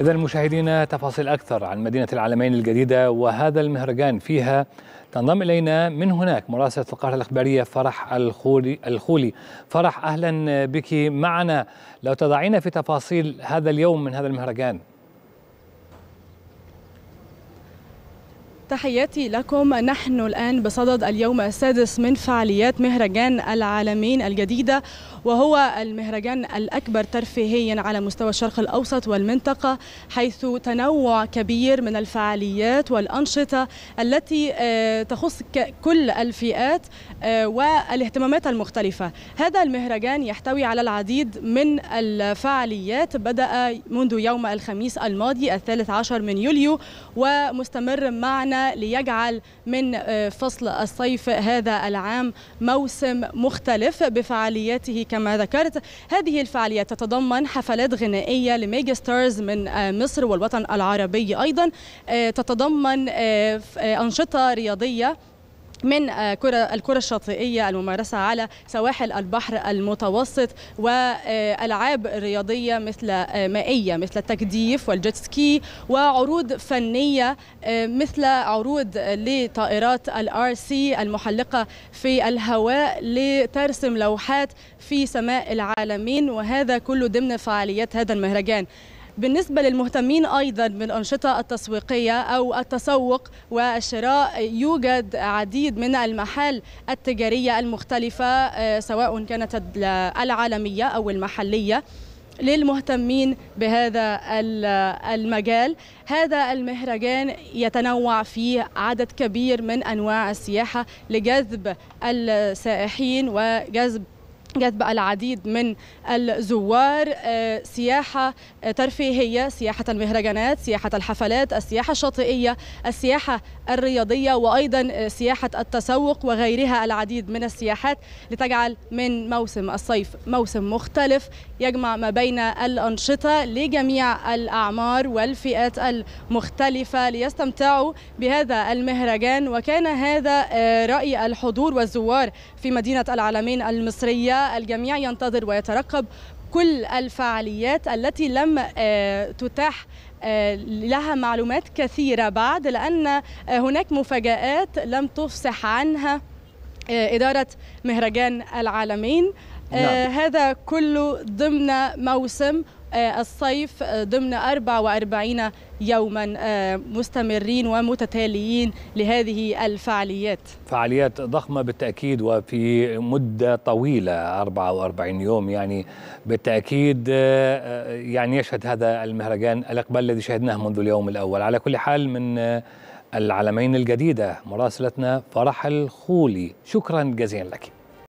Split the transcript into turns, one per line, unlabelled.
إذا مشاهدينا تفاصيل أكثر عن مدينة العالمين الجديدة وهذا المهرجان فيها تنضم إلينا من هناك مراسلة القاهرة الإخبارية فرح الخولي, الخولي فرح أهلا بك معنا لو تضعينا في تفاصيل هذا اليوم من هذا المهرجان
تحياتي لكم نحن الآن بصدد اليوم السادس من فعاليات مهرجان العالمين الجديدة وهو المهرجان الأكبر ترفيهيا على مستوى الشرق الأوسط والمنطقة حيث تنوع كبير من الفعاليات والأنشطة التي آه، تخص كل الفئات آه، والاهتمامات المختلفة هذا المهرجان يحتوي على العديد من الفعاليات بدأ منذ يوم الخميس الماضي الثالث عشر من يوليو ومستمر معنا ليجعل من آه، فصل الصيف هذا العام موسم مختلف بفعالياته كما ذكرت هذه الفعالية تتضمن حفلات غنائية لميجا ستارز من آه، مصر والوطن العربي أيضا آه، تتضمن أنشطة رياضية من آه، كرة الكرة الشاطئية الممارسة على سواحل البحر المتوسط وألعاب رياضية مثل آه، مائية مثل التجديف والجيت سكي وعروض فنية آه، مثل عروض لطائرات الار سي المحلقة في الهواء لترسم لوحات في سماء العالمين وهذا كله ضمن فعاليات هذا المهرجان بالنسبة للمهتمين أيضا بالأنشطة التسويقية أو التسوق والشراء يوجد عديد من المحال التجارية المختلفة آه، سواء كانت العالمية أو المحلية للمهتمين بهذا المجال هذا المهرجان يتنوع فيه عدد كبير من أنواع السياحة لجذب السائحين وجذب جذب العديد من الزوار آه، سياحة آه، ترفيهية سياحة المهرجانات سياحة الحفلات السياحة الشاطئية السياحة الرياضية وأيضا آه، سياحة التسوق وغيرها العديد من السياحات لتجعل من موسم الصيف موسم مختلف يجمع ما بين الأنشطة لجميع الأعمار والفئات المختلفة ليستمتعوا بهذا المهرجان وكان هذا رأي الحضور والزوار في مدينة العالمين المصرية والجميع ينتظر ويترقب كل الفعاليات التي لم آه، تتاح آه، لها معلومات كثيرة بعد لأن آه، هناك مفاجآت لم تفصح عنها إدارة مهرجان العالمين نعم. هذا كله ضمن موسم آه، الصيف آه، ضمن 44 يوما آه، مستمرين ومتتاليين لهذه الفعاليات
فعاليات ضخمة بالتأكيد وفي مدة طويلة 44 يوم يعني بالتأكيد يعني يشهد هذا المهرجان الإقبال الذي شهدناه منذ اليوم الأول على كل حال من العلمين الجديدة مراسلتنا فرح الخولي شكرا جزيلا لك